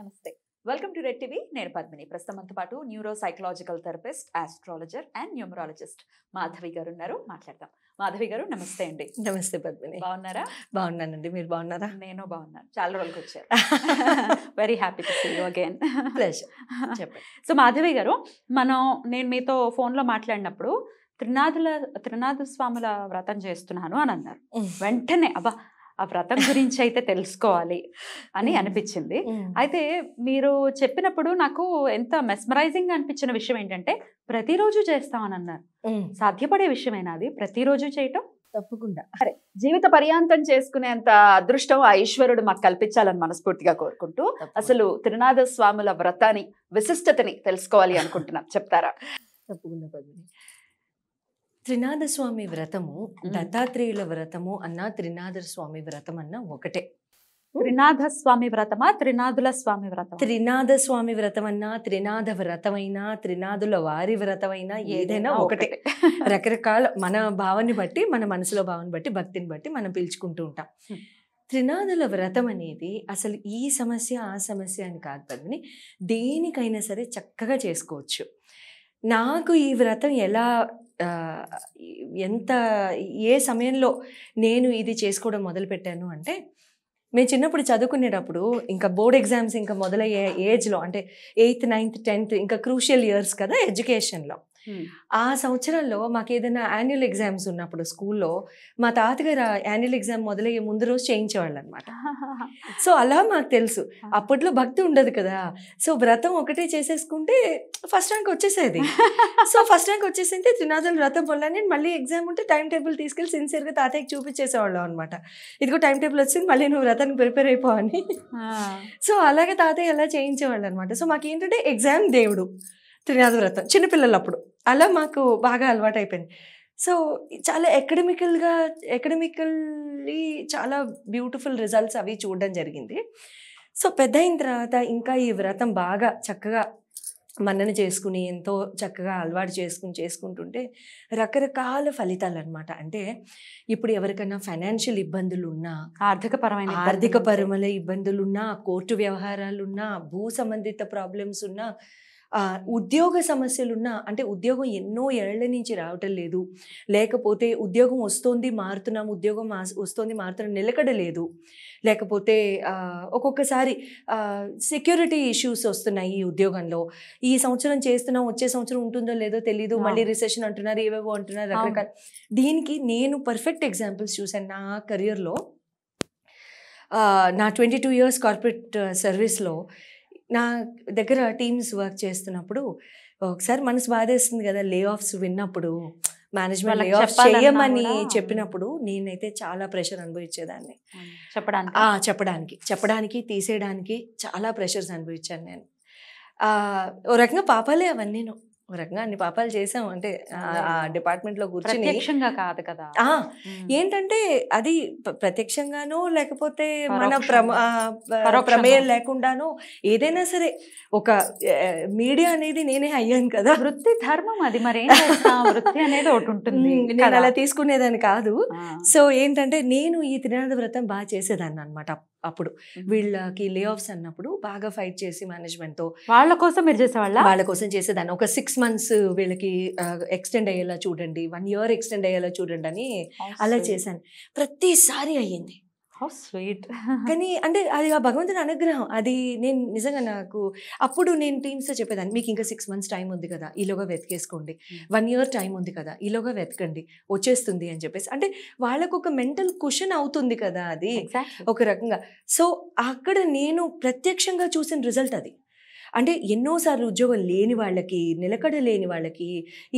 నమస్తే welcome to red TV నేను పద్మిని ప్రస్తుతం అంత పాటు neuro psychological therapist astrologer and numerologist Madhavi గారు ఉన్నారు మాట్లాడదాం మాధవి గారు నమస్తే అండి నమస్తే పద్మిని బాగున్నారా బాగున్నానండి మీరు బాగున్నారా నేను బాగున్నాను చాలా రోజులకు వచ్చారు very happy to see you again చెప్పండి సో మాధవి గారు మనం నేను మీతో ఫోన్లో మాట్లాడినప్పుడు త్రినాథుల త్రినాథ స్వాముల వ్రతం చేస్తున్నాను అని అన్నారు వెంటనే అబ్బా ఆ వ్రతం గురించి అయితే తెలుసుకోవాలి అని అనిపించింది అయితే మీరు చెప్పినప్పుడు నాకు ఎంత మెస్మరైజింగ్ అనిపించిన విషయం ఏంటంటే ప్రతిరోజు చేస్తామని అన్నారు సాధ్యపడే విషయమేనా అది ప్రతిరోజు చేయటం తప్పకుండా సరే జీవిత పర్యాంతం చేసుకునేంత అదృష్టం ఆ ఈశ్వరుడు మాకు కల్పించాలని మనస్ఫూర్తిగా కోరుకుంటూ అసలు త్రినాథ స్వాముల వ్రతాన్ని విశిష్టతని తెలుసుకోవాలి అనుకుంటున్నాం చెప్తారా తప్పకుండా త్రినాథ స్వామి వ్రతము దత్తాత్రేయుల వ్రతము అన్న త్రినాథ స్వామి వ్రతం అన్న ఒకటే త్రినాథ స్వామి వ్రతమా త్రినాథుల స్వామి వ్రతం త్రినాథ స్వామి వ్రతం వ్రతమన్నా త్రినాథ వ్రతమైనా త్రినాథుల వారి వ్రతమైనా ఏదైనా ఒకటే రకరకాల మన భావాన్ని బట్టి మన మనసులో భావాన్ని బట్టి భక్తిని బట్టి మనం పిలుచుకుంటూ ఉంటాం త్రినాథుల వ్రతం అనేది అసలు ఈ సమస్య ఆ సమస్య అని కాదు పద్మిని దేనికైనా సరే చక్కగా చేసుకోవచ్చు నాకు ఈ వ్రతం ఎలా ఎంత ఏ సమయంలో నేను ఇది చేసుకోవడం మొదలుపెట్టాను అంటే మేము చిన్నప్పుడు చదువుకునేటప్పుడు ఇంకా బోర్డ్ ఎగ్జామ్స్ ఇంకా మొదలయ్యే ఏజ్లో అంటే ఎయిత్ నైన్త్ టెన్త్ ఇంకా క్రూషియల్ ఇయర్స్ కదా ఎడ్యుకేషన్లో ఆ సంవత్సరంలో మాకు ఏదైనా యాన్యువల్ ఎగ్జామ్స్ ఉన్నప్పుడు స్కూల్లో మా తాతగారు యాన్యువల్ ఎగ్జామ్ మొదలయ్యే ముందు రోజు చేయించేవాళ్ళు అనమాట సో అలా మాకు తెలుసు అప్పట్లో భక్తి ఉండదు కదా సో వ్రతం ఒకటే చేసేసుకుంటే ఫస్ట్ ర్యాంక్ వచ్చేసేది సో ఫస్ట్ ర్యాంక్ వచ్చేసింటే త్రినాథుల వ్రతం వల్ల నేను మళ్ళీ ఎగ్జామ్ ఉంటే టైం టేబుల్ తీసుకెళ్ళి సిన్సియర్గా తాతయ్యకి చూపించేసేవాళ్ళం అనమాట ఇదిగో టైం టేబుల్ వచ్చింది మళ్ళీ నువ్వు వ్రతానికి ప్రిపేర్ అయిపోవని సో అలాగే తాతయ్య అలా చేయించేవాళ్ళు అనమాట సో మాకేంటంటే ఎగ్జామ్ దేవుడు త్రినాథ వ్రతం చిన్నపిల్లలప్పుడు అలా మాకు బాగా అలవాటు అయిపోయింది సో చాలా ఎకడమికల్గా ఎకడమికల్లీ చాలా బ్యూటిఫుల్ రిజల్ట్స్ అవి చూడడం జరిగింది సో పెద్ద అయిన తర్వాత ఇంకా ఈ వ్రతం బాగా చక్కగా మన్నన చేసుకుని ఎంతో చక్కగా అలవాటు చేసుకుని చేసుకుంటుంటే రకరకాల ఫలితాలు అనమాట అంటే ఇప్పుడు ఎవరికైనా ఫైనాన్షియల్ ఇబ్బందులు ఉన్నా ఆర్థికపరమైన ఆర్థికపరమైన ఇబ్బందులు ఉన్నా కోర్టు వ్యవహారాలు ఉన్నా భూ సంబంధిత ప్రాబ్లమ్స్ ఉన్నా ఉద్యోగ సమస్యలున్నా అంటే ఉద్యోగం ఎన్నో ఏళ్ల నుంచి రావటం లేదు లేకపోతే ఉద్యోగం వస్తుంది మారుతున్నాం ఉద్యోగం వస్తుంది మారుతున్నాం నిలకడలేదు లేకపోతే ఒక్కొక్కసారి సెక్యూరిటీ ఇష్యూస్ వస్తున్నాయి ఈ ఉద్యోగంలో ఈ సంవత్సరం చేస్తున్నాం వచ్చే సంవత్సరం ఉంటుందో లేదో తెలియదు మళ్ళీ రిసెషన్ అంటున్నారు ఏవేవో అంటున్నారు రకరకాల దీనికి నేను పర్ఫెక్ట్ ఎగ్జాంపుల్స్ చూశాను నా కెరియర్లో నా ట్వంటీ టూ ఇయర్స్ కార్పొరేట్ సర్వీస్లో నా దగ్గర టీమ్స్ వర్క్ చేస్తున్నప్పుడు ఒకసారి మనసు బాధేస్తుంది కదా లే ఆఫ్స్ విన్నప్పుడు మేనేజ్మెంట్ లే ఆఫ్ చేయమని చెప్పినప్పుడు నేనైతే చాలా ప్రెషర్ అనుభవించేదాన్ని చెప్పడానికి చెప్పడానికి చెప్పడానికి తీసేయడానికి చాలా ప్రెషర్స్ అనుభవించాను నేను ఓ రకంగా పాపాలే అవన్నీ ఒక రకంగా అన్ని పాపాలు చేసాం అంటే ఆ డిపార్ట్మెంట్ లో కూర్చొని కాదు కదా ఏంటంటే అది ప్రత్యక్షంగానో లేకపోతే మన ప్రమేయం లేకుండానో ఏదైనా సరే ఒక మీడియా అనేది నేనే అయ్యాను కదా వృత్తి ధర్మం అది మరి వృత్తి అనేది ఒకటి ఉంటుంది నేను అలా తీసుకునేదాన్ని కాదు సో ఏంటంటే నేను ఈ త్రినాథ వ్రతం బాగా చేసేదాన్ని అనమాట అప్పుడు వీళ్ళకి లే ఆఫ్స్ అన్నప్పుడు బాగా ఫైట్ చేసి మేనేజ్మెంట్ తో వాళ్ళ కోసం మీరు చేసేవాళ్ళ వాళ్ళ కోసం చేసేదాన్ని ఒక సిక్స్ మంత్స్ వీళ్ళకి ఎక్స్టెండ్ అయ్యేలా చూడండి వన్ ఇయర్ ఎక్స్టెండ్ అయ్యేలా చూడండి అని అలా చేశాను ప్రతిసారి అయ్యింది హౌ స్వీట్ కానీ అంటే అది ఆ భగవంతుని అనుగ్రహం అది నేను నిజంగా నాకు అప్పుడు నేను టీమ్స్ చెప్పేదాన్ని మీకు ఇంకా సిక్స్ మంత్స్ టైం ఉంది కదా ఈలోగా వెతికేసుకోండి వన్ ఇయర్ టైం ఉంది కదా ఈలోగా వెతకండి వచ్చేస్తుంది అని చెప్పేసి అంటే వాళ్ళకు ఒక మెంటల్ క్వశ్చన్ అవుతుంది కదా అది ఒక రకంగా సో అక్కడ నేను ప్రత్యక్షంగా చూసిన రిజల్ట్ అది అంటే ఎన్నోసార్లు ఉద్యోగం లేని వాళ్ళకి నిలకడ లేని వాళ్ళకి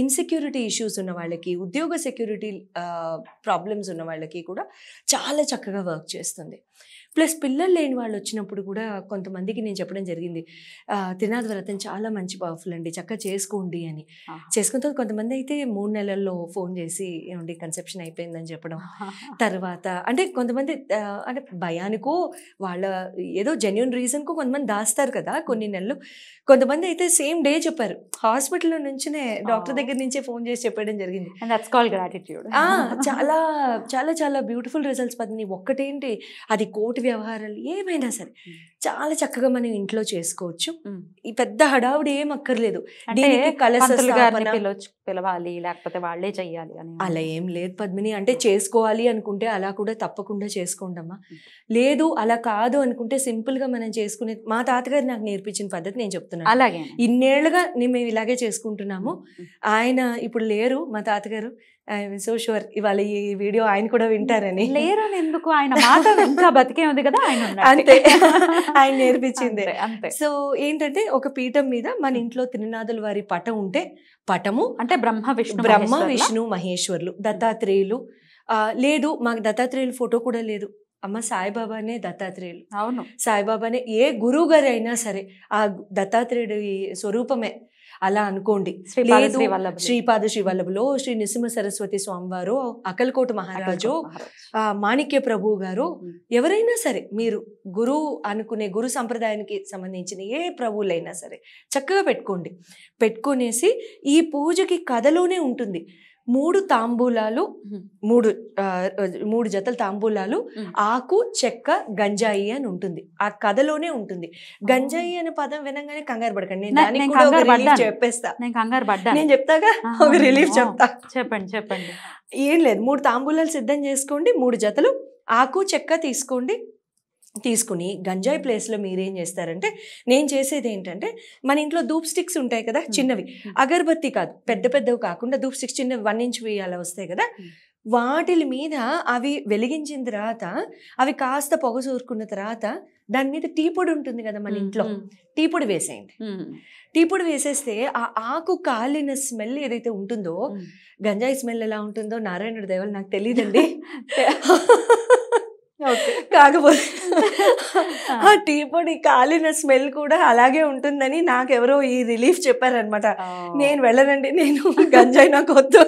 ఇన్సెక్యూరిటీ ఇష్యూస్ ఉన్న వాళ్ళకి ఉద్యోగ సెక్యూరిటీ ప్రాబ్లమ్స్ ఉన్న వాళ్ళకి కూడా చాలా చక్కగా వర్క్ చేస్తుంది ప్లస్ పిల్లలు లేని వాళ్ళు వచ్చినప్పుడు కూడా కొంతమందికి నేను చెప్పడం జరిగింది త్రినాథ్ వ్రతం చాలా మంచి పవర్ఫుల్ అండి చక్కగా చేసుకోండి అని చేసుకున్న తర్వాత కొంతమంది అయితే మూడు నెలల్లో ఫోన్ చేసి ఏమండి కన్సెప్షన్ అయిపోయిందని చెప్పడం తర్వాత అంటే కొంతమంది అంటే భయానికో వాళ్ళ ఏదో జెన్యున్ రీజన్కో కొంతమంది దాస్తారు కదా కొన్ని నెలలు కొంతమంది అయితే సేమ్ డే చెప్పారు హాస్పిటల్ నుంచినే డాక్టర్ దగ్గర నుంచే ఫోన్ చేసి చెప్పడం జరిగింది చాలా చాలా చాలా బ్యూటిఫుల్ రిజల్ట్స్ పది ఒక్కటేంటి అది కోటి వ్యవహారాలు ఏమైనా సరే చాలా చక్కగా మనం ఇంట్లో చేసుకోవచ్చు ఈ పెద్ద హడావుడి ఏం అక్కర్లేదు పిలవాలి లేకపోతే వాళ్ళే చెయ్యాలి అని అలా ఏం లేదు పద్మిని అంటే చేసుకోవాలి అనుకుంటే అలా కూడా తప్పకుండా చేసుకోండమ్మా లేదు అలా కాదు అనుకుంటే సింపుల్ గా మనం చేసుకునే మా తాతగారు నాకు నేర్పించిన పద్ధతి నేను చెప్తున్నాను అలాగే ఇన్నేళ్లుగా మేము ఇలాగే చేసుకుంటున్నాము ఆయన ఇప్పుడు లేరు మా తాతగారు సో షూర్ ఇవాళ ఈ వీడియో ఆయన కూడా వింటారని లేరని ఎందుకు ఆయన మాట బతికే ఉంది కదా ఆయన అంతే ఆయన నేర్పించింది సో ఏంటంటే ఒక పీఠం మీద మన ఇంట్లో త్రినాథుల వారి పటం ఉంటే పటము అంటే బ్రహ్మ విష్ణు బ్రహ్మ విష్ణు మహేశ్వర్లు దత్తాత్రేయులు లేదు మాకు దత్తాత్రేయులు ఫోటో కూడా లేదు అమ్మ సాయిబాబానే దత్తాత్రేయులు అవును సాయిబాబానే ఏ గురువు గారు అయినా సరే ఆ దత్తాత్రేయుడి స్వరూపమే అలా అనుకోండి లేదు శ్రీపాద శ్రీవల్లభులో శ్రీ నృసింహ సరస్వతి స్వామివారు అకల్కోట మహారాజు మాణిక్య ప్రభు గారు ఎవరైనా సరే మీరు గురువు అనుకునే గురు సంప్రదాయానికి సంబంధించిన ఏ ప్రభువులైనా సరే చక్కగా పెట్టుకోండి పెట్టుకునేసి ఈ పూజకి కథలోనే ఉంటుంది మూడు తాంబూలాలు మూడు మూడు జతల తాంబూలాలు ఆకు చెక్క గంజాయి అని ఉంటుంది ఆ కథలోనే ఉంటుంది గంజాయి అనే పదం వినంగానే కంగారు పడకండి నేను చెప్పేస్తా నేను చెప్తాగా ఒక రిలీఫ్ చెప్తా చెప్పండి చెప్పండి ఏం లేదు మూడు తాంబూలాలు సిద్ధం చేసుకోండి మూడు జతలు ఆకు చెక్క తీసుకోండి తీసుకుని గంజాయి ప్లేస్లో మీరేం చేస్తారంటే నేను చేసేది ఏంటంటే మన ఇంట్లో ధూప్ స్టిక్స్ ఉంటాయి కదా చిన్నవి అగర్బత్తి కాదు పెద్ద పెద్దవి కాకుండా ధూప్ స్టిక్స్ చిన్నవి వన్ ఇంచ్ వేయాలి వస్తాయి కదా వాటిల మీద అవి వెలిగించిన తర్వాత అవి కాస్త పొగ చూరుకున్న తర్వాత దాని మీద టీ పొడి ఉంటుంది కదా మన ఇంట్లో టీ పొడి వేసేయండి టీ పొడి వేసేస్తే ఆ ఆకు కాలిన స్మెల్ ఏదైతే ఉంటుందో గంజాయి స్మెల్ ఎలా ఉంటుందో నారాయణుడి దేవాలి నాకు తెలియదండి కాకపోతే ఆ టీ పొడి కాలిన స్మెల్ కూడా అలాగే ఉంటుందని నాకెవరో ఈ రిలీఫ్ చెప్పారనమాట నేను వెళ్ళనండి నేను గంజాయి నాకు వద్దు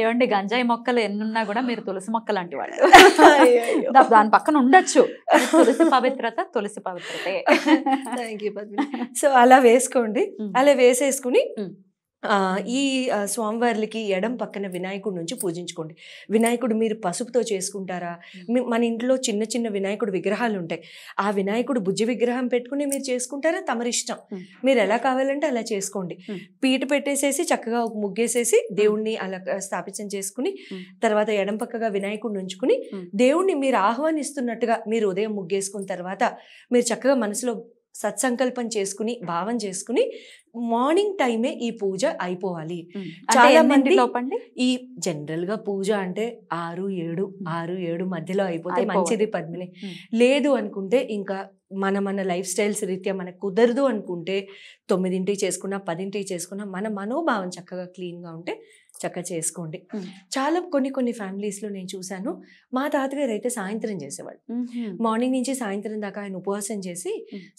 ఏమండి గంజాయి మొక్కలు ఎన్నున్నా కూడా మీరు తులసి మొక్క లాంటి వాళ్ళు దాని పక్కన ఉండొచ్చు తులసి పవిత్రత తులసి పవిత్రతే సో అలా వేసుకోండి అలా వేసేసుకుని ఈ స్వామివార్లకి ఎడం పక్కన వినాయకుడి నుంచి పూజించుకోండి వినాయకుడు మీరు పసుపుతో చేసుకుంటారా మన ఇంట్లో చిన్న చిన్న వినాయకుడు విగ్రహాలు ఉంటాయి ఆ వినాయకుడు బుజ్జి విగ్రహం పెట్టుకుని మీరు చేసుకుంటారా తమరిష్టం మీరు ఎలా కావాలంటే అలా చేసుకోండి పీట పెట్టేసేసి చక్కగా ఒక ముగ్గేసేసి దేవుణ్ణి అలా స్థాపించం చేసుకుని తర్వాత ఎడం పక్కగా వినాయకుడిని ఉంచుకుని దేవుణ్ణి మీరు ఆహ్వానిస్తున్నట్టుగా మీరు ఉదయం ముగ్గేసుకున్న తర్వాత మీరు చక్కగా మనసులో సత్సంకల్పం చేసుకుని భావం చేసుకుని మార్నింగ్ టైమే ఈ పూజ అయిపోవాలి చాలా మంది లోపండి ఈ జనరల్ గా పూజ అంటే ఆరు ఏడు ఆరు ఏడు మధ్యలో అయిపోతే మంచిది పద్మిని లేదు అనుకుంటే ఇంకా మన మన లైఫ్ స్టైల్స్ రీత్యా మనకు కుదరదు అనుకుంటే తొమ్మిదింటికి చేసుకున్నా పదింటికి చేసుకున్నా మన మనోభావం చక్కగా క్లీన్గా ఉంటే చక్కగా చేసుకోండి చాలా కొన్ని కొన్ని ఫ్యామిలీస్లో నేను చూశాను మా తాతగారు అయితే సాయంత్రం చేసేవాళ్ళు మార్నింగ్ నుంచి సాయంత్రం దాకా ఆయన ఉపవాసం చేసి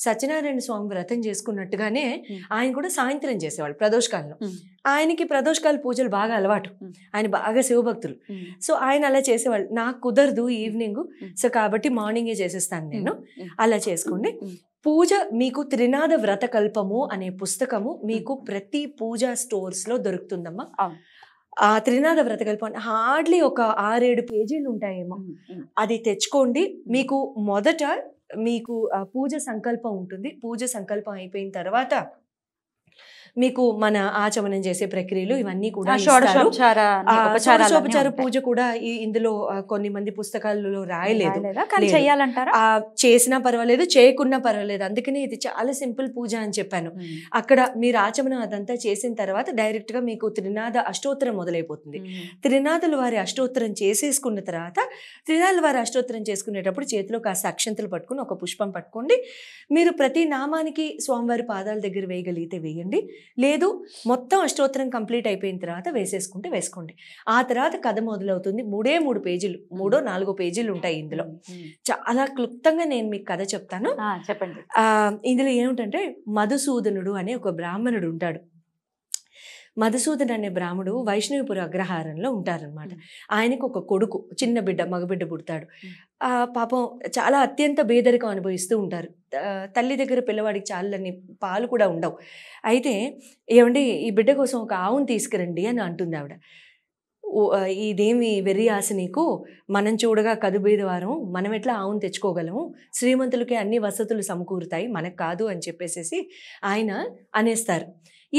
సత్యనారాయణ స్వామి వ్రతం చేసుకున్నట్టుగానే ఆయన కూడా సాయంత్రం చేసేవాళ్ళు ప్రదోషకాలను ఆయనకి ప్రదోషకాల పూజలు బాగా అలవాటు ఆయన బాగా శివభక్తులు సో ఆయన అలా చేసేవాళ్ళు నాకు కుదరదు ఈవినింగ్ సో కాబట్టి మార్నింగే చేసేస్తాను నేను అలా చేసుకోండి పూజ మీకు త్రినాద కల్పము అనే పుస్తకము మీకు ప్రతి పూజా స్టోర్స్లో దొరుకుతుందమ్మా ఆ త్రినాథ వ్రతకల్పం హార్డ్లీ ఒక ఆరేడు పేజీలు ఉంటాయేమో అది తెచ్చుకోండి మీకు మొదట మీకు పూజ సంకల్పం ఉంటుంది పూజ సంకల్పం అయిపోయిన తర్వాత మీకు మన ఆచమనం చేసే ప్రక్రియలు ఇవన్నీ కూడా షోడశోపచార పూజ కూడా ఇందులో కొన్ని మంది పుస్తకాలలో రాయలేదు చేయాలంటారా చేసినా పర్వాలేదు చేయకున్నా పర్వాలేదు అందుకనే ఇది చాలా సింపుల్ పూజ అని చెప్పాను అక్కడ మీరు ఆచమనం అదంతా చేసిన తర్వాత డైరెక్ట్ గా మీకు త్రినాథ అష్టోత్తరం మొదలైపోతుంది త్రినాథులు వారి అష్టోత్తరం చేసేసుకున్న తర్వాత త్రినాథులు వారి అష్టోత్తరం చేసుకునేటప్పుడు చేతిలో కాస్త అక్షంతలు పట్టుకుని ఒక పుష్పం పట్టుకోండి మీరు ప్రతి నామానికి స్వామివారి పాదాల దగ్గర వేయగలిగితే వేయండి లేదు మొత్తం అష్టోత్తరం కంప్లీట్ అయిపోయిన తర్వాత వేసేసుకుంటే వేసుకోండి ఆ తర్వాత కథ మొదలవుతుంది మూడే మూడు పేజీలు మూడో నాలుగో పేజీలు ఉంటాయి ఇందులో చాలా క్లుప్తంగా నేను మీకు కథ చెప్తాను చెప్పండి ఇందులో ఏమిటంటే మధుసూదనుడు అనే ఒక బ్రాహ్మణుడు ఉంటాడు మధుసూదన్ అనే బ్రాహ్మడు వైష్ణవిపుర అగ్రహారంలో ఉంటారనమాట ఆయనకు ఒక కొడుకు చిన్న బిడ్డ మగబిడ్డ పుడతాడు పాపం చాలా అత్యంత బేదరికం అనుభవిస్తూ ఉంటారు తల్లి దగ్గర పిల్లవాడికి చాలని పాలు కూడా ఉండవు అయితే ఏమండి ఈ బిడ్డ కోసం ఒక ఆవును తీసుకురండి అని అంటుంది ఆవిడ ఇదేమి వెర్రి ఆశ నీకు మనం చూడగా కదుబేదవారం మనం ఎట్లా ఆవును తెచ్చుకోగలము శ్రీమంతులకే అన్ని వసతులు సమకూరుతాయి మనకు కాదు అని చెప్పేసేసి ఆయన అనేస్తారు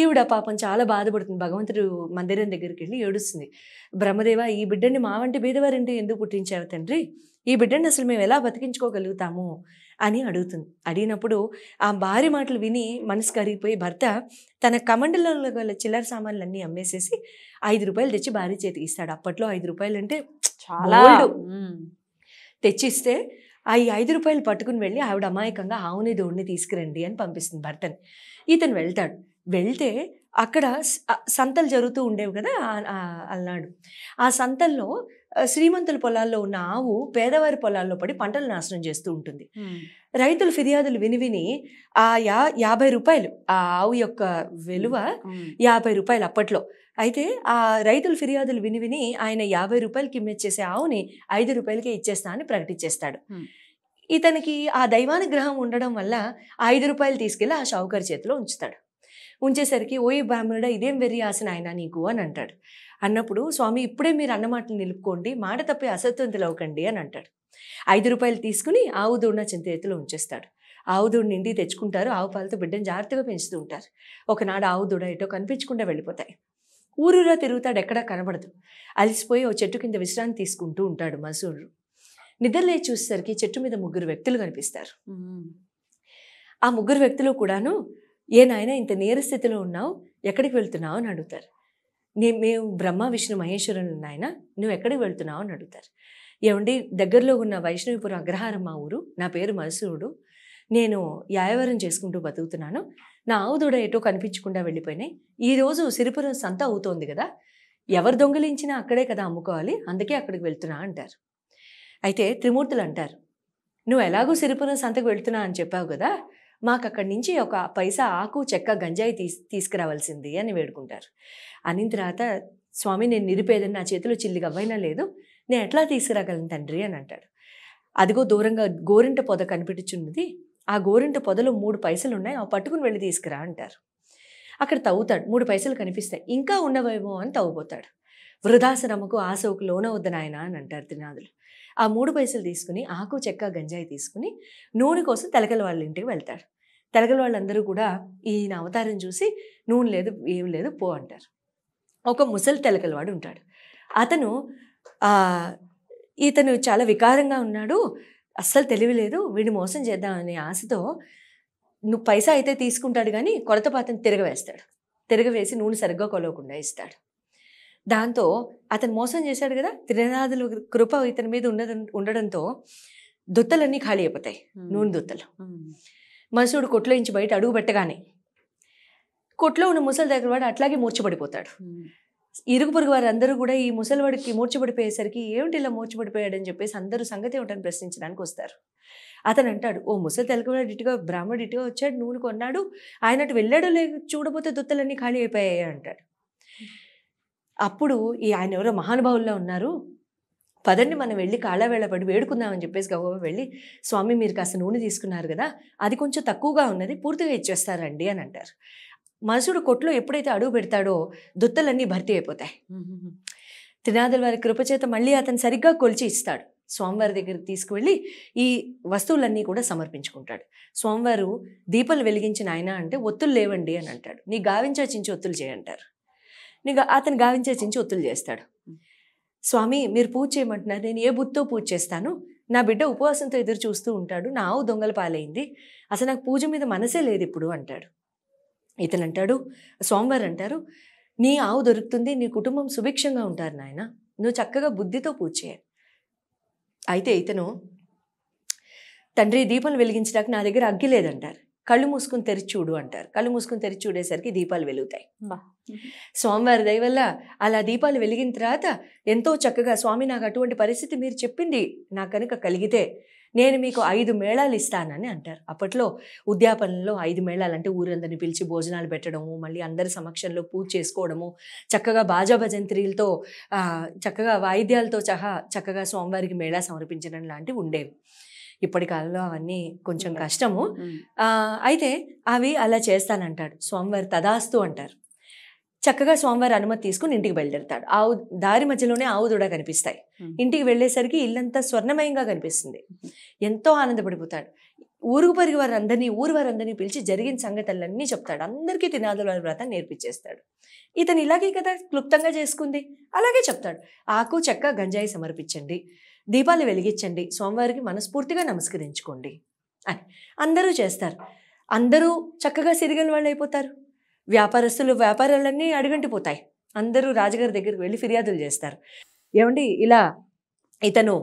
ఈవిడ పాపం చాలా బాధపడుతుంది భగవంతుడు మందిరం దగ్గరికి వెళ్ళి ఏడుస్తుంది బ్రహ్మదేవ ఈ బిడ్డని మా వంటి బీదవారింటి ఎందుకు పుట్టించావు తండ్రి ఈ బిడ్డని అసలు మేము ఎలా బతికించుకోగలుగుతాము అని అడుగుతుంది అడిగినప్పుడు ఆ భార్య మాటలు విని మనసు కరిగిపోయి భర్త తన కమండలంలో గల చిల్లర సామాన్లన్నీ అమ్మేసేసి ఐదు రూపాయలు తెచ్చి భార్య చేతి ఇస్తాడు అప్పట్లో ఐదు రూపాయలు అంటే చాలా తెచ్చిస్తే ఆ ఐదు రూపాయలు పట్టుకుని వెళ్ళి ఆవిడ అమాయకంగా ఆవుని దోడిని తీసుకురండి అని పంపిస్తుంది భర్తని ఇతను వెళ్తాడు వెళ్తే అక్కడ సంతలు జరుగుతూ ఉండేవి కదా అన్నాడు ఆ సంతల్లో శ్రీమంతుల పొలాల్లో ఉన్న ఆవు పేదవారి పొలాల్లో పడి పంటలు నాశనం చేస్తూ ఉంటుంది రైతులు ఫిర్యాదులు విని విని ఆ యా యాభై రూపాయలు ఆ ఆవు యొక్క విలువ యాభై రూపాయలు అప్పట్లో అయితే ఆ రైతుల ఫిర్యాదులు విని విని ఆయన యాభై రూపాయలు ఇమ్మెచ్చేసే ఆవుని ఐదు రూపాయలకే ఇచ్చేస్తా అని ప్రకటించేస్తాడు ఇతనికి ఆ దైవానుగ్రహం ఉండడం వల్ల ఐదు రూపాయలు తీసుకెళ్లి ఆ షావుకారి చేతిలో ఉంచుతాడు ఉంచేసరికి ఓయ్ బ్రాహ్మణుడ ఇదేం వెర్రి ఆసన ఆయన నీకు అని అంటాడు అన్నప్పుడు స్వామి ఇప్పుడే మీరు అన్నమాటలు నిలుపుకోండి మాట తప్పి అసత్వంతులు అవ్వకండి అని అంటాడు ఐదు రూపాయలు తీసుకుని ఆవు దూడ చింత చేతిలో ఉంచేస్తాడు ఆవు దూడ నిండి తెచ్చుకుంటారు ఆవు పాలతో బిడ్డను జాగ్రత్తగా పెంచుతూ ఉంటారు ఒకనాడు ఆవు దూడ ఎటో కనిపించకుండా వెళ్ళిపోతాయి ఊరూరా తిరుగుతాడు ఎక్కడా కనబడదు అలసిపోయి ఓ చెట్టు కింద విశ్రాంతి తీసుకుంటూ ఉంటాడు మసూరుడు నిద్రలే చూసేసరికి చెట్టు మీద ముగ్గురు వ్యక్తులు కనిపిస్తారు ఆ ముగ్గురు వ్యక్తులు కూడాను ఏ నాయన ఇంత నేర స్థితిలో ఉన్నావు ఎక్కడికి వెళ్తున్నావు అని అడుగుతారు నే మేము బ్రహ్మ విష్ణు మహేశ్వరులు నాయన నువ్వు ఎక్కడికి వెళ్తున్నావు అని అడుగుతారు ఏమండి దగ్గరలో ఉన్న వైష్ణవిపురం అగ్రహారం మా ఊరు నా పేరు మధుసూరుడు నేను యాయవరం చేసుకుంటూ బతుకుతున్నాను నా ఆవుదూడ ఎటో కనిపించకుండా వెళ్ళిపోయినాయి ఈరోజు సిరిపురం సంత అవుతోంది కదా ఎవరు దొంగలించినా అక్కడే కదా అమ్ముకోవాలి అందుకే అక్కడికి వెళ్తున్నా అంటారు అయితే త్రిమూర్తులు అంటారు నువ్వు ఎలాగో సిరిపురం సంతకు వెళ్తున్నా అని చెప్పావు కదా మాకు అక్కడి నుంచి ఒక పైసా ఆకు చెక్క గంజాయి తీసి తీసుకురావాల్సింది అని వేడుకుంటారు అనిన తర్వాత స్వామి నేను నిరుపేదని నా చేతిలో చిల్లిగవ్వైనా లేదు నేను ఎట్లా తీసుకురాగలను తండ్రి అని అంటాడు అదిగో దూరంగా గోరింట పొద కనిపించున్నది ఆ గోరింట పొదలో మూడు పైసలు ఉన్నాయి ఆ పట్టుకుని వెళ్ళి తీసుకురా అంటారు అక్కడ తవ్వుతాడు మూడు పైసలు కనిపిస్తాయి ఇంకా ఉన్నవేమో అని తవ్వుపోతాడు వృధాశ్రమకు ఆశోకు లోనవద్దు నాయన అని అంటారు త్రినాథులు ఆ మూడు పైసలు తీసుకుని ఆకు చెక్క గంజాయి తీసుకుని నూనె కోసం తెలకల వాళ్ళ ఇంటికి వెళ్తాడు తెలగల వాళ్ళందరూ కూడా ఈయన అవతారం చూసి నూనె లేదు ఏం లేదు పో అంటారు ఒక ముసలి తెలకలవాడు ఉంటాడు అతను ఇతను చాలా వికారంగా ఉన్నాడు అస్సలు లేదు వీడిని మోసం చేద్దాం అనే ఆశతో నువ్వు పైసా అయితే తీసుకుంటాడు కానీ కొరత పాతను తిరగవేస్తాడు తిరగవేసి నూనె సరిగ్గా కొలవకుండా ఇస్తాడు దాంతో అతను మోసం చేశాడు కదా త్రినాథుల కృప ఇతని మీద ఉన్న ఉండడంతో దుత్తలన్నీ ఖాళీ అయిపోతాయి నూనె దుత్తలు మనసుడు కొట్లో ఇంచి బయట అడుగు పెట్టగానే కొట్లో ఉన్న ముసలి దగ్గర వాడు అట్లాగే మూర్చబడిపోతాడు ఇరుగు పొరుగు అందరూ కూడా ఈ ముసలివాడికి మూర్చబడిపోయేసరికి ఏమిటి ఇలా మూర్చబడిపోయాడని చెప్పేసి అందరూ సంగతి ఏమిటని ప్రశ్నించడానికి వస్తారు అతను అంటాడు ఓ ముసలి తెలుగువాడు ఇటుగా బ్రాహ్మడు ఇటుగా వచ్చాడు నూనె కొన్నాడు ఆయనటు వెళ్ళాడు లేదు చూడబోతే దుత్తలన్నీ ఖాళీ అయిపోయాయి అంటాడు అప్పుడు ఈ ఆయన ఎవరో మహానుభావుల్లో ఉన్నారు పదండి మనం వెళ్ళి కాళ్ళవేళ పడి వేడుకుందామని చెప్పేసి గౌబా వెళ్ళి స్వామి మీరు కాస్త నూనె తీసుకున్నారు కదా అది కొంచెం తక్కువగా ఉన్నది పూర్తిగా ఇచ్చేస్తారండి అని అంటారు మనసుడు కొట్లో ఎప్పుడైతే అడుగు పెడతాడో దుత్తలన్నీ భర్తీ అయిపోతాయి తినాదుల వారి కృపచేత మళ్ళీ అతను సరిగ్గా కొలిచి ఇస్తాడు స్వామివారి దగ్గరికి తీసుకువెళ్ళి ఈ వస్తువులన్నీ కూడా సమర్పించుకుంటాడు స్వామివారు దీపాలు వెలిగించిన ఆయన అంటే ఒత్తులు లేవండి అని అంటాడు నీ గావించా చించి ఒత్తులు చేయంటారు నేను అతను చించి ఒత్తులు చేస్తాడు స్వామి మీరు పూజ చేయమంటున్నారు నేను ఏ బుద్ధితో పూజ చేస్తాను నా బిడ్డ ఉపవాసంతో ఎదురు చూస్తూ ఉంటాడు నా ఆవు దొంగల పాలైంది అసలు నాకు పూజ మీద మనసే లేదు ఇప్పుడు అంటాడు ఇతను అంటాడు స్వామివారు అంటారు నీ ఆవు దొరుకుతుంది నీ కుటుంబం సుభిక్షంగా ఉంటారు నాయన నువ్వు చక్కగా బుద్ధితో పూజ చేయాలి అయితే ఇతను తండ్రి దీపం వెలిగించడానికి నా దగ్గర అగ్గి లేదంటారు కళ్ళు మూసుకుని తెరిచి చూడు అంటారు కళ్ళు మూసుకుని తెరిచి చూడేసరికి దీపాలు వెలుగుతాయి స్వామివారి దయ వల్ల అలా దీపాలు వెలిగిన తర్వాత ఎంతో చక్కగా స్వామి నాకు అటువంటి పరిస్థితి మీరు చెప్పింది నాకు కనుక కలిగితే నేను మీకు ఐదు మేళాలు ఇస్తానని అంటారు అప్పట్లో ఉద్యాపనంలో ఐదు మేళాలు అంటే ఊరందరిని పిలిచి భోజనాలు పెట్టడము మళ్ళీ అందరి సమక్షంలో పూజ చేసుకోవడము చక్కగా బాజా భజంత్రీలతో చక్కగా వాయిద్యాలతో సహా చక్కగా స్వామివారికి మేళా సమర్పించడం లాంటివి ఉండేవి ఇప్పటి కాలంలో అవన్నీ కొంచెం కష్టము అయితే అవి అలా చేస్తానంటాడు స్వామివారి తదాస్తు అంటారు చక్కగా స్వామివారి అనుమతి తీసుకుని ఇంటికి బయలుదేరుతాడు ఆవు దారి మధ్యలోనే ఆవు దూడ కనిపిస్తాయి ఇంటికి వెళ్ళేసరికి ఇల్లంతా స్వర్ణమయంగా కనిపిస్తుంది ఎంతో ఆనందపడిపోతాడు ఊరుగు పరిగి అందరినీ ఊరు వారందరినీ పిలిచి జరిగిన సంగతులన్నీ చెప్తాడు అందరికీ తినాదుల వ్రతం నేర్పించేస్తాడు ఇతను ఇలాగే కదా క్లుప్తంగా చేసుకుంది అలాగే చెప్తాడు ఆకు చెక్క గంజాయి సమర్పించండి దీపాలు వెలిగించండి స్వామివారికి మనస్ఫూర్తిగా నమస్కరించుకోండి అని అందరూ చేస్తారు అందరూ చక్కగా సిరిగిన వాళ్ళు అయిపోతారు వ్యాపారస్తులు వ్యాపారాలన్నీ అడుగంటిపోతాయి అందరూ రాజుగారి దగ్గరికి వెళ్ళి ఫిర్యాదులు చేస్తారు ఏమండి ఇలా ఇతను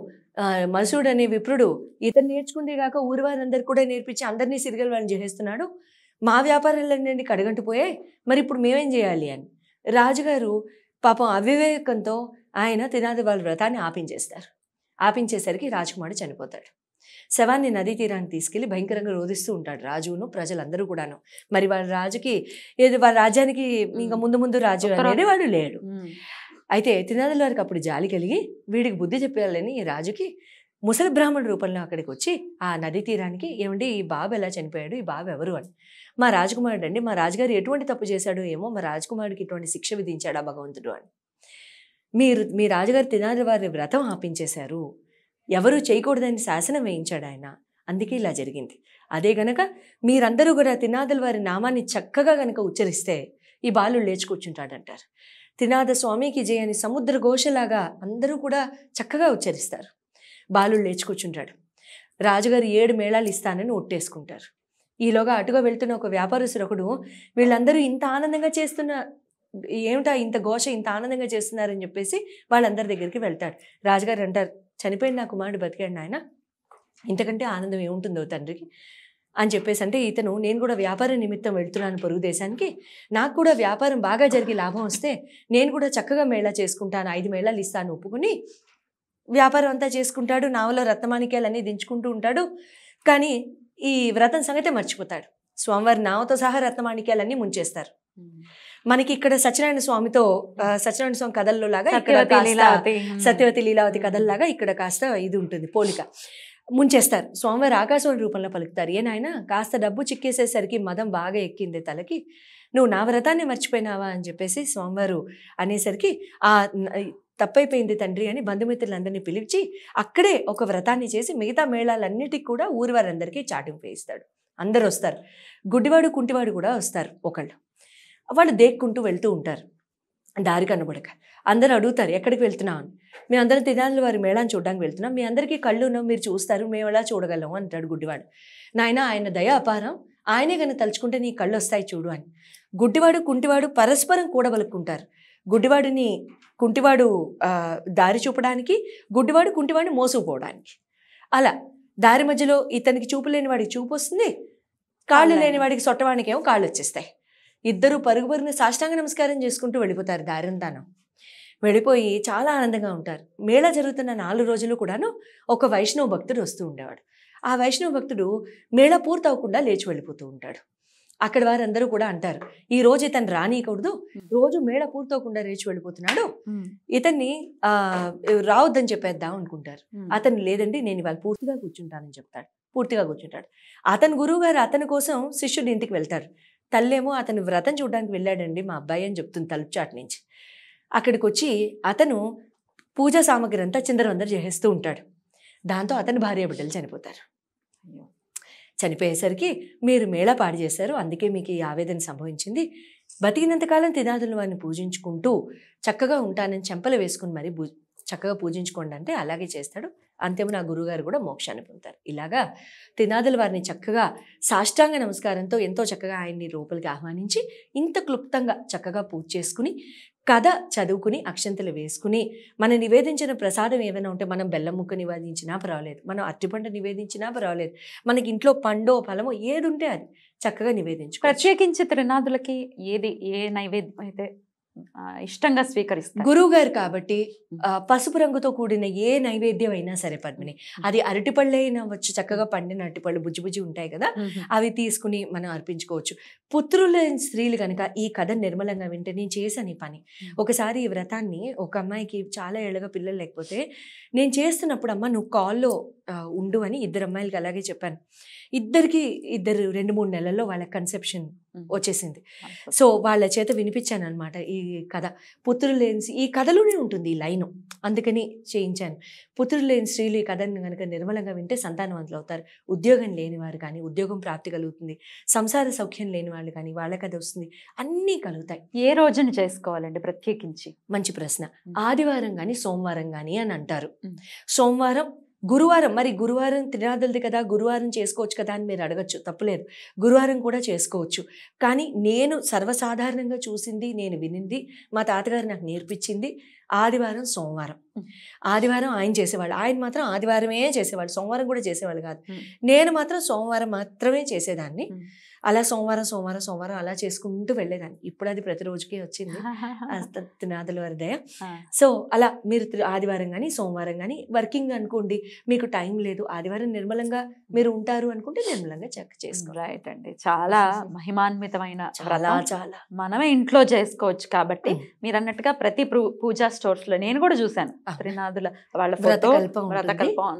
మనుషుడు అనే విప్రుడు ఇతను నేర్చుకుందే కాక ఊరి వారందరు కూడా నేర్పించి అందరినీ సిరిగల వాళ్ళని చేసేస్తున్నాడు మా వ్యాపారాలన్నీ కడగంటిపోయే మరి ఇప్పుడు మేమేం చేయాలి అని రాజుగారు పాపం అవివేకంతో ఆయన తినాది వాళ్ళ వ్రతాన్ని ఆపించేస్తారు ఆపించేసరికి రాజకుమారుడు చనిపోతాడు శవాన్ని నదీ తీరానికి తీసుకెళ్లి భయంకరంగా రోధిస్తూ ఉంటాడు రాజును ప్రజలందరూ కూడాను మరి వాడు రాజుకి ఏది వాడి రాజ్యానికి ఇంకా ముందు ముందు రాజు అనేది వాడు లేడు అయితే తినదల వారికి అప్పుడు జాలి కలిగి వీడికి బుద్ధి చెప్పాలని ఈ రాజుకి ముసలి బ్రాహ్మణ రూపంలో అక్కడికి వచ్చి ఆ నదీ తీరానికి ఏమండి ఈ బాబు ఎలా చనిపోయాడు ఈ బాబు ఎవరు అని మా రాజకుమారుడు అండి మా రాజుగారు ఎటువంటి తప్పు చేశాడు ఏమో మా రాజకుమారుడికి ఇటువంటి శిక్ష విధించాడా భగవంతుడు అని మీరు మీ రాజుగారు తినాలి వారి వ్రతం ఆపించేశారు ఎవరు చేయకూడదని శాసనం వేయించాడు ఆయన అందుకే ఇలా జరిగింది అదే గనక మీరందరూ కూడా తినాదల వారి నామాన్ని చక్కగా గనక ఉచ్చరిస్తే ఈ బాలుడు లేచి కూర్చుంటాడంటారు తినాద స్వామికి జయని సముద్ర ఘోషలాగా అందరూ కూడా చక్కగా ఉచ్చరిస్తారు బాలుడు లేచి కూర్చుంటాడు రాజుగారు ఏడు మేళాలు ఇస్తానని ఒట్టేసుకుంటారు ఈలోగా అటుగా వెళ్తున్న ఒక వ్యాపారస్తుడు ఒకడు వీళ్ళందరూ ఇంత ఆనందంగా చేస్తున్న ఏమిటా ఇంత ఘోష ఇంత ఆనందంగా చేస్తున్నారని చెప్పేసి వాళ్ళందరి దగ్గరికి వెళ్తాడు రాజుగారు అంటారు చనిపోయిన నా కుమారుడు బతికాడు నాయన ఇంతకంటే ఆనందం ఏముంటుందో తండ్రికి అని చెప్పేసి అంటే ఇతను నేను కూడా వ్యాపార నిమిత్తం వెళ్తున్నాను పొరుగు దేశానికి నాకు కూడా వ్యాపారం బాగా జరిగి లాభం వస్తే నేను కూడా చక్కగా మేళా చేసుకుంటాను ఐదు మేళాలు ఇస్తాను ఒప్పుకుని వ్యాపారం అంతా చేసుకుంటాడు నావలో రత్నమాణిక్యాలన్నీ దించుకుంటూ ఉంటాడు కానీ ఈ వ్రతం సంగతే మర్చిపోతాడు స్వామివారి నావతో సహా రత్నమాణిక్యాలన్నీ ముంచేస్తారు మనకి ఇక్కడ సత్యనారాయణ స్వామితో సత్యనారాయణ స్వామి కథల్లో లాగా ఇక్కడ సత్యవతి లీలావతి కథల్లాగా ఇక్కడ కాస్త ఇది ఉంటుంది పోలిక ముంచేస్తారు స్వామివారి ఆకాశవాణి రూపంలో పలుకుతారు ఏనాయన కాస్త డబ్బు చిక్కేసేసరికి మదం బాగా ఎక్కింది తలకి నువ్వు నా వ్రతాన్ని మర్చిపోయినావా అని చెప్పేసి స్వామివారు అనేసరికి ఆ తప్పైపోయింది తండ్రి అని బంధుమిత్రులందరినీ పిలిచి అక్కడే ఒక వ్రతాన్ని చేసి మిగతా మేళాలన్నిటికీ కూడా ఊరివారందరికీ చాటింపు వేయిస్తాడు అందరూ వస్తారు గుడ్డివాడు కుంటివాడు కూడా వస్తారు ఒకళ్ళు వాళ్ళు దేక్కుంటూ వెళ్తూ ఉంటారు దారి కనబడక అందరూ అడుగుతారు ఎక్కడికి వెళ్తున్నాను అని మీ అందరూ తినాల వారి మేళాన్ని చూడడానికి వెళ్తున్నాం మీ అందరికీ కళ్ళు ఉన్నాం మీరు చూస్తారు మేము ఎలా చూడగలం అంటాడు గుడ్డివాడు నాయన ఆయన దయ అపారం ఆయనే కానీ తలుచుకుంటే నీ కళ్ళు వస్తాయి చూడు అని గుడ్డివాడు కుంటివాడు పరస్పరం కూడబలుక్కుంటారు గుడ్డివాడిని కుంటివాడు దారి చూపడానికి గుడ్డివాడు కుంటివాడిని మోసుకుపోవడానికి అలా దారి మధ్యలో ఇతనికి చూపు లేని వాడికి చూపు వస్తుంది కాళ్ళు లేని వాడికి సొట్టవాడికి ఏమో కాళ్ళు వచ్చేస్తాయి ఇద్దరు పరుగు సాష్టాంగ నమస్కారం చేసుకుంటూ వెళ్ళిపోతారు దారంతానం వెళ్ళిపోయి చాలా ఆనందంగా ఉంటారు మేళ జరుగుతున్న నాలుగు రోజులు కూడాను ఒక వైష్ణవ భక్తుడు వస్తూ ఉండేవాడు ఆ వైష్ణవ భక్తుడు మేళ పూర్తవకుండా లేచి వెళ్ళిపోతూ ఉంటాడు అక్కడ వారందరూ కూడా అంటారు ఈ రోజు ఇతను రానియకూడదు రోజు మేళ పూర్తవకుండా లేచి వెళ్ళిపోతున్నాడు ఇతన్ని ఆ రావద్దని చెప్పేద్దాం అనుకుంటారు అతను లేదండి నేను ఇవాళ పూర్తిగా కూర్చుంటానని చెప్తాడు పూర్తిగా కూర్చుంటాడు అతని గురువు గారు అతని కోసం శిష్యుడి ఇంటికి వెళ్తారు తల్లేమో అతను వ్రతం చూడడానికి వెళ్ళాడండి మా అబ్బాయి అని చెప్తుంది తలుపుచాటు నుంచి అక్కడికి వచ్చి అతను పూజా సామాగ్రి అంతా చిందరవందర చేసేస్తూ ఉంటాడు దాంతో అతని భార్య బిడ్డలు చనిపోతారు చనిపోయేసరికి మీరు మేళా పాడు చేశారు అందుకే మీకు ఈ ఆవేదన సంభవించింది బతికినంతకాలం తినాదులు వారిని పూజించుకుంటూ చక్కగా ఉంటానని చెంపలు వేసుకుని మరీ చక్కగా పూజించుకోండి అంటే అలాగే చేస్తాడు అంతేమో నా గురుగారు కూడా మోక్షాన్ని పొందుతారు ఇలాగా తినాదుల వారిని చక్కగా సాష్టాంగ నమస్కారంతో ఎంతో చక్కగా ఆయన్ని లోపలికి ఆహ్వానించి ఇంత క్లుప్తంగా చక్కగా పూజ చేసుకుని కథ చదువుకుని అక్షంతలు వేసుకుని మనం నివేదించిన ప్రసాదం ఏమైనా ఉంటే మనం బెల్లం ముక్క నివేదించినా పర్వాలేదు మనం అరటిపంట నివేదించినా పర్వాలేదు మనకి ఇంట్లో పండో ఫలమో ఏది ఉంటే అది చక్కగా నివేదించు ప్రత్యేకించి త్రినాథులకి ఏది ఏ నైవేద్యం అయితే ఇష్టంగా స్వీకరిస్తారు గారు కాబట్టి పసుపు రంగుతో కూడిన ఏ నైవేద్యం అయినా సరే పద్మిని అది అరటిపళ్ళు అయినా వచ్చి చక్కగా పండిన అరటిపళ్ళు బుజ్జి బుజ్జి ఉంటాయి కదా అవి తీసుకుని మనం అర్పించుకోవచ్చు పుత్రుల స్త్రీలు కనుక ఈ కథ నిర్మలంగా వింటే నేను చేశాను ఈ పని ఒకసారి ఈ వ్రతాన్ని ఒక అమ్మాయికి చాలా ఏళ్ళగా పిల్లలు లేకపోతే నేను చేస్తున్నప్పుడు అమ్మ నువ్వు కాల్లో ఉండు అని ఇద్దరు అమ్మాయిలకి అలాగే చెప్పాను ఇద్దరికి ఇద్దరు రెండు మూడు నెలల్లో వాళ్ళ కన్సెప్షన్ వచ్చేసింది సో వాళ్ళ చేత వినిపించాను అనమాట ఈ కథ పుత్రులు లేని ఈ కథలోనే ఉంటుంది ఈ లైను అందుకని చేయించాను పుత్రులు లేని స్త్రీలు ఈ కథను కనుక నిర్మలంగా వింటే సంతానవంతులు అవుతారు ఉద్యోగం లేని వారు కానీ ఉద్యోగం ప్రాప్తి కలుగుతుంది సంసార సౌఖ్యం లేని వాళ్ళు కానీ వాళ్ళ కథ వస్తుంది అన్నీ కలుగుతాయి ఏ రోజున చేసుకోవాలండి ప్రత్యేకించి మంచి ప్రశ్న ఆదివారం కానీ సోమవారం కానీ అని అంటారు సోమవారం గురువారం మరి గురువారం తినాదులది కదా గురువారం చేసుకోవచ్చు కదా అని మీరు అడగచ్చు తప్పులేదు గురువారం కూడా చేసుకోవచ్చు కానీ నేను సర్వసాధారణంగా చూసింది నేను వినింది మా తాతగారు నాకు నేర్పించింది ఆదివారం సోమవారం ఆదివారం ఆయన చేసేవాళ్ళు ఆయన మాత్రం ఆదివారమే చేసేవాళ్ళు సోమవారం కూడా చేసేవాళ్ళు కాదు నేను మాత్రం సోమవారం మాత్రమే చేసేదాన్ని అలా సోమవారం సోమవారం సోమవారం అలా చేసుకుంటూ వెళ్ళేదాన్ని ఇప్పుడు అది ప్రతిరోజుకే వచ్చింది తినాదుల వరదయ సో అలా మీరు ఆదివారం కానీ సోమవారం కానీ వర్కింగ్ అనుకోండి మీకు టైం లేదు ఆదివారం నిర్మలంగా మీరు ఉంటారు అనుకుంటే నిర్మలంగా చెక్ చేసుకో అండి చాలా మహిమాన్వితమైన చాలా చాలా మనమే ఇంట్లో చేసుకోవచ్చు కాబట్టి మీరు అన్నట్టుగా ప్రతి పూజా స్టోర్స్ లో నేను కూడా చూశాను త్రినాథుల వాళ్ళ వ్రతకల్పం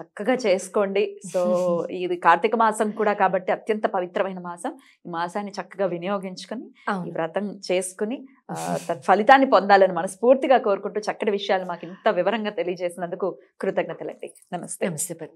చక్కగా చేసుకోండి సో ఇది కార్తీక మాసం కూడా కాబట్టి అత్యంత పవిత్ర పవిత్రమైన మాసం ఈ మాసాన్ని చక్కగా వినియోగించుకుని ఈ వ్రతం చేసుకుని ఫలితాన్ని పొందాలని మనస్ఫూర్తిగా కోరుకుంటూ చక్కటి విషయాలు మాకు ఇంత వివరంగా తెలియజేసినందుకు కృతజ్ఞతలండి నమస్తే నమస్తే